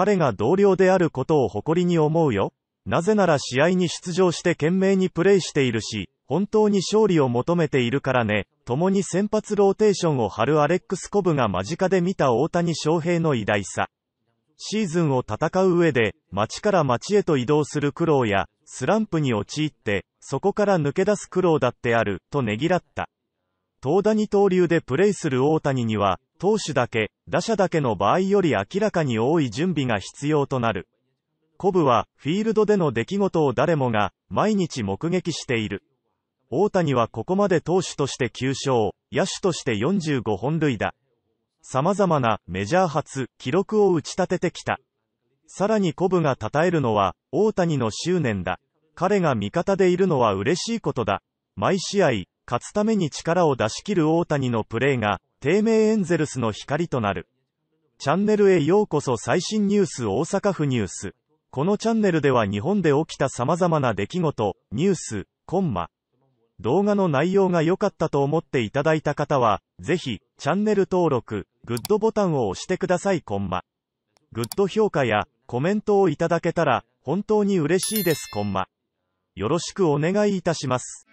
彼が同僚であることを誇りに思うよ。なぜなら試合に出場して懸命にプレーしているし、本当に勝利を求めているからね。共に先発ローテーションを張るアレックス・コブが間近で見た大谷翔平の偉大さ。シーズンを戦う上で、町から町へと移動する苦労や、スランプに陥って、そこから抜け出す苦労だってある、とねぎらった。東谷刀流でプレイする大谷には、投手だけ、打者だけの場合より明らかに多い準備が必要となる。コブは、フィールドでの出来事を誰もが、毎日目撃している。大谷はここまで投手として9勝、野手として45本塁打。様々なメジャー初記録を打ち立ててきた。さらにコブが称えるのは、大谷の執念だ。彼が味方でいるのは嬉しいことだ。毎試合、勝つために力を出し切る大谷のプレーが、低迷エンゼルスの光となる。チャンネルへようこそ最新ニュース大阪府ニュース。このチャンネルでは日本で起きた様々な出来事、ニュース、コンマ。動画の内容が良かったと思っていただいた方は、ぜひ、チャンネル登録、グッドボタンを押してくださいコンマ。グッド評価やコメントをいただけたら、本当に嬉しいですコンマ。よろしくお願いいたします。